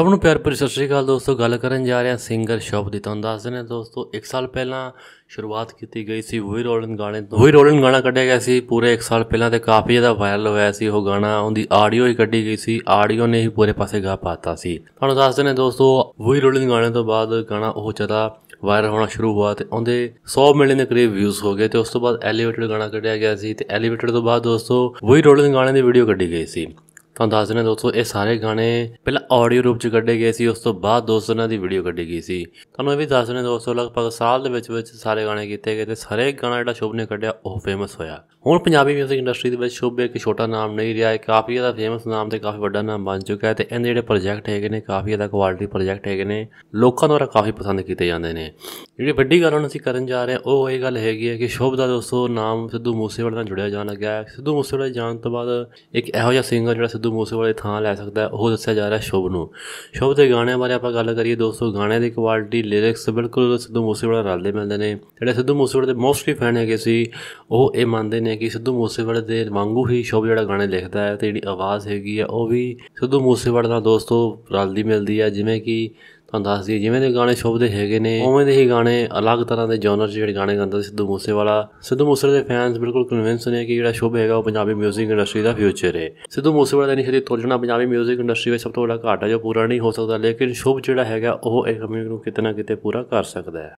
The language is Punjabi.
ਸਭ ਨੂੰ ਪਿਆਰ ਭਰੀ ਸਤਿ ਸ਼੍ਰੀ ਅਕਾਲ ਦੋਸਤੋ ਗੱਲ ਕਰਨ ਜਾ ਰਿਹਾ ਸਿੰਗਰ ਸ਼ੌਪ ਦੀ ਤੁਹਾਨੂੰ ਦੱਸ ਦਿੰਦੇ ਦੋਸਤੋ 1 ਸਾਲ ਪਹਿਲਾਂ ਸ਼ੁਰੂਆਤ ਕੀਤੀ ਗਈ ਸੀ ਵੋਈ ਰੋਲਨ ਗਾਣੇ ਤੋਂ ਵੋਈ ਰੋਲਨ ਗਾਣਾ ਕੱਢਿਆ ਗਿਆ ਸੀ ਪੂਰੇ 1 ਸਾਲ ਪਹਿਲਾਂ ਤੇ ਕਾਫੀ ਜ਼ਿਆਦਾ ਵਾਇਰਲ ਹੋਇਆ ਸੀ ਉਹ ਗਾਣਾ ਉਹਦੀ ਆਡੀਓ ਹੀ ਕੱਢੀ ਗਈ ਸੀ ਆਡੀਓ ਨੇ ਹੀ ਪੂਰੇ ਪਾਸੇ ਗਾ ਪਾਤਾ ਸੀ ਤੁਹਾਨੂੰ ਦੱਸ ਦਿੰਦੇ ਦੋਸਤੋ ਵੋਈ ਰੋਲਨ ਗਾਣੇ ਤੋਂ ਬਾਅਦ ਗਾਣਾ ਉਹ ਜ਼ਿਆਦਾ ਵਾਇਰਲ ਹੋਣਾ ਸ਼ੁਰੂ ਹੋਇਆ ਤੇ ਉਹਦੇ 100 ਮਿਲੀਅਨ ਦੇ ਕਰੀਬ ਵਿਊਜ਼ ਹੋ ਗਏ ਤੇ ਉਸ ਤੋਂ ਬਾਅਦ ਐਲੀਵੇਟਡ ਗਾਣਾ ਕੱਢਿਆ ਗਿਆ ਸੀ ਤੇ ਐਲੀਵੇਟਡ ਤੋਂ ਬਾਅਦ ਦੋਸਤੋ ਵੋਈ ਰੋਲਨ ਗਾਣੇ ਦੀ ਵੀਡੀਓ ਕੱਢੀ ਗਈ ਸੀ ਤੁਹਾਨੂੰ ਦੱਸ ਦਿੰਦੇ ਦੋਸਤੋ ਇਹ ਸਾਰੇ ਗਾਣੇ ਪਹਿਲਾਂ ਆਡੀਓ ਰੂਪ ਚ ਕੱਢੇ ਗਏ ਸੀ ਉਸ ਤੋਂ ਬਾਅਦ ਦੋਸਤੋ ਇਹਨਾਂ ਦੀ ਵੀਡੀਓ ਕੱਢੀ ਗਈ ਸੀ ਤੁਹਾਨੂੰ ਇਹ ਵੀ ਦੱਸ ਦਿੰਦੇ ਦੋਸਤੋ ਲਗਭਗ ਸਾਲ ਦੇ ਵਿੱਚ ਵਿੱਚ ਸਾਰੇ ਗਾਣੇ ਕੀਤੇ ਗਏ ਤੇ ਸਾਰੇ ਗਾਣਾ ਜਿਹੜਾ ਸ਼ੁਭ ਨੇ ਕੱਢਿਆ ਉਹ ਫੇਮਸ ਹੋਇਆ ਹੁਣ ਪੰਜਾਬੀ 뮤직 ਇੰਡਸਟਰੀ ਦੇ ਵਿੱਚ ਸ਼ੁਭ ਇੱਕ ਛੋਟਾ ਨਾਮ ਨਹੀਂ ਰਿਹਾ ਹੈ ਕਾਫੀ ਜ਼ਿਆਦਾ ਫੇਮਸ ਨਾਮ ਤੇ ਕਾਫੀ ਵੱਡਾ ਨਾਮ ਬਣ ਚੁੱਕਾ ਹੈ ਤੇ ਇਹਦੇ ਜਿਹੜੇ ਪ੍ਰੋਜੈਕਟ ਹੈਗੇ ਨੇ ਕਾਫੀ ਜ਼ਿਆਦਾ ਕੁਆਲਿਟੀ ਪ੍ਰੋਜੈਕਟ ਹੈਗੇ ਨੇ ਲੋਕਾਂ ਦੁਆਰਾ ਕਾਫੀ ਪਸੰਦ ਕੀਤੇ ਜਾਂਦੇ ਨੇ ਜਿਹੜੀ ਵੱਡੀ ਗੱਲ ਹੁਣ ਅਸੀਂ ਕਰਨ ਜਾ ਰਹੇ ਹਾਂ ਉਹ ਇਹ ਗੱਲ ਹੈਗੀ ਹੈ ਕਿ ਸ਼ੁਭ ਦਾ ਦੋਸਤੋ ਨਾਮ ਸਿੱਧੂ ਮੂਸੇਵਾਲੇ ਨਾਲ ਜੁੜਿਆ ਜਾਣ ਲੱਗਾ ਹੈ ਸਿੱਧੂ ਮੂਸੇਵਾਲੇ ਜਾਣ ਤੋਂ ਬਾਅਦ ਇੱਕ ਇਹੋ ਜਿਹਾ ਸਿੰਗਰ ਜਿਹੜਾ ਸਿੱਧੂ ਮੂਸੇਵਾਲੇ ਥਾਂ ਲੈ ਸਕਦਾ ਉਹ ਦੱਸਿਆ ਜਾ ਰਿਹਾ ਸ਼ੋਭ ਨੂੰ ਸ਼ੋਭ ਦੇ ਗਾਣਿਆਂ ਬਾਰੇ ਆਪਾਂ ਗੱਲ ਕਰੀਏ ਦੋਸਤੋ ਗਾਣਿਆਂ ਦੀ ਕੁਆਲਿਟੀ ਲਿਰਿਕਸ ਬਿਲਕੁਲ ਸਿੱਧੂ ਮੂਸੇਵਾਲੇ ਰਲਦੇ ਮਿਲਦੇ ਨੇ ਜਿਹੜੇ ਸਿੱਧੂ ਮੂਸੇਵਾਲੇ ਦੇ ਮੋਸਟਲੀ ਫੈਨ ਹੈਗੇ ਸੀ ਉਹ ਇਹ ਮੰਨਦੇ ਨੇ ਕਿ ਸਿੱਧੂ ਮੂਸੇਵਾਲੇ ਦੇ ਵਾਂਗੂ ਹੀ ਸ਼ੋਭ ਜਿਹੜਾ ਗਾਣੇ ਲਿਖਦਾ ਹੈ ਤੇ ਜਿਹੜੀ ਆਵਾਜ਼ ਹੈਗੀ ਆ ਉਹ ਵੀ ਸਿੱਧੂ ਮੂਸੇਵਾਲੇ ਨਾਲ ਦੋਸਤੋ ਰਲਦੀ ਮਿਲਦੀ ਆ ਜਿਵੇਂ ਕਿ ਤੁਹਾਨੂੰ ਦੱਸ ਦਈਏ ਜਿਵੇਂ ਦੇ ਗਾਣੇ ਦੇ ਹੈਗੇ ਨੇ ਉਵੇਂ ਦੇ ਹੀ ਗਾਣੇ ਅਲੱਗ ਤਰ੍ਹਾਂ ਦੇ ਜਨਰ ਜਿਹੜੇ ਗਾਣੇ ਗਾਉਂਦਾ ਸੀ ਸਿੱਧੂ ਮੂਸੇਵਾਲਾ ਸਿੱਧੂ ਮੂਸੇ ਦੇ ਫੈਨਸ ਬਿਲਕੁਲ ਕਨਵਿੰਸ ਨੇ ਕਿ ਜਿਹੜਾ ਸ਼ੋਭ ਹੈਗਾ ਉਹ ਪੰਜਾਬੀ 뮤직 ਇੰਡਸਟਰੀ ਦਾ ਫਿਊਚਰ ਹੈ ਸਿੱਧੂ ਮੂਸੇਵਾਲਾ ਦਾ ਨਹੀਂ ਸਿੱਧੇ ਤੋਲਣਾ ਪੰਜਾਬੀ 뮤직 ਇੰਡਸਟਰੀ ਵਿੱਚ ਸਭ ਤੋਂ ਵੱਡਾ ਘਾਟਾ ਜੋ ਪੂਰਾ ਨਹੀਂ ਹੋ ਸਕਦਾ ਲੇਕਿਨ ਸ਼ੋਭ ਜਿਹੜਾ ਹੈਗਾ ਉਹ ਇੱਕ ਮੀਨ ਨੂੰ ਕਿਤੇ ਨਾ ਕਿਤੇ ਪੂਰਾ ਕਰ ਸਕਦਾ ਹੈ